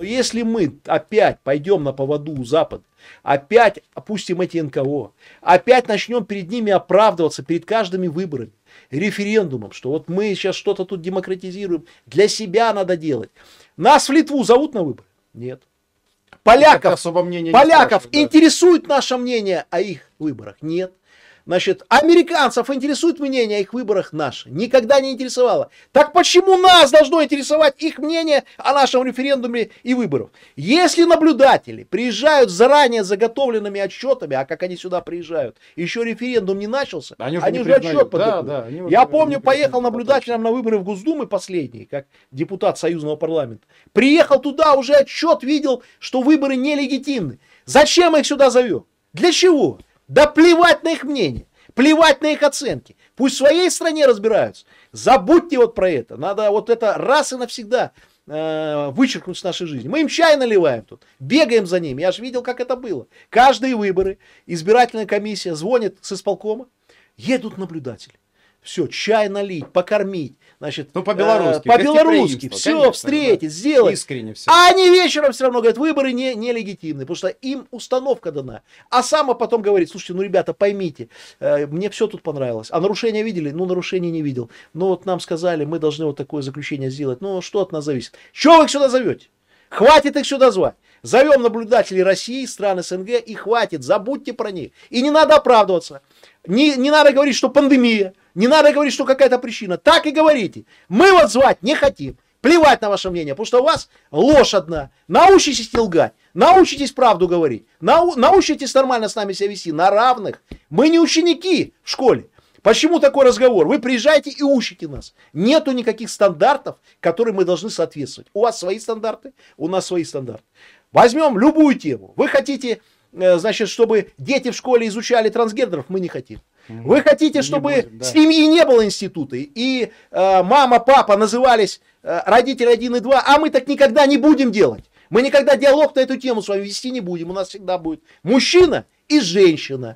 Но если мы опять пойдем на поводу у Запада, опять опустим эти НКО, опять начнем перед ними оправдываться перед каждыми выборами, референдумом, что вот мы сейчас что-то тут демократизируем, для себя надо делать. Нас в Литву зовут на выборы? Нет. Ну, поляков, поляков страшно, да. интересует наше мнение, а их выборах нет. Значит, американцев интересует мнение о их выборах наше. Никогда не интересовало. Так почему нас должно интересовать их мнение о нашем референдуме и выборах? Если наблюдатели приезжают заранее заготовленными отчетами, а как они сюда приезжают, еще референдум не начался, они уже, они не уже отчет да, да, Я помню, не поехал наблюдателем на выборы в Госдумы последние, как депутат союзного парламента. Приехал туда, уже отчет видел, что выборы нелегитимны. Зачем их сюда зовет? Для чего? Да плевать на их мнение, плевать на их оценки. Пусть в своей стране разбираются. Забудьте вот про это. Надо вот это раз и навсегда э, вычеркнуть с нашей жизни. Мы им чай наливаем тут, бегаем за ними. Я же видел, как это было. Каждые выборы избирательная комиссия звонит с исполкома, едут наблюдатели все, чай налить, покормить, значит, ну, э, по-белорусски, по-белорусски, все, конечно, встретить, да. сделать. Искренне все. А они вечером все равно говорят, выборы не, нелегитимны, потому что им установка дана. А сама потом говорит, слушайте, ну, ребята, поймите, э, мне все тут понравилось. А нарушения видели? Ну, нарушений не видел. Но вот нам сказали, мы должны вот такое заключение сделать. Ну, что от нас зависит? Чего вы их сюда зовете? Хватит их сюда звать. Зовем наблюдателей России, стран СНГ, и хватит, забудьте про них. И не надо оправдываться. Не, не надо говорить, что пандемия. Не надо говорить, что какая-то причина. Так и говорите. Мы вас звать не хотим. Плевать на ваше мнение, потому что у вас ложь одна. Научитесь лгать, научитесь правду говорить, нау научитесь нормально с нами себя вести, на равных. Мы не ученики в школе. Почему такой разговор? Вы приезжаете и учите нас. Нету никаких стандартов, которым мы должны соответствовать. У вас свои стандарты, у нас свои стандарты. Возьмем любую тему. Вы хотите, э, значит, чтобы дети в школе изучали трансгендеров? Мы не хотим. Вы хотите, чтобы будем, да. семьи не было институты и э, мама, папа назывались э, родители 1 и 2, а мы так никогда не будем делать. Мы никогда диалог на эту тему с вами вести не будем. У нас всегда будет мужчина и женщина.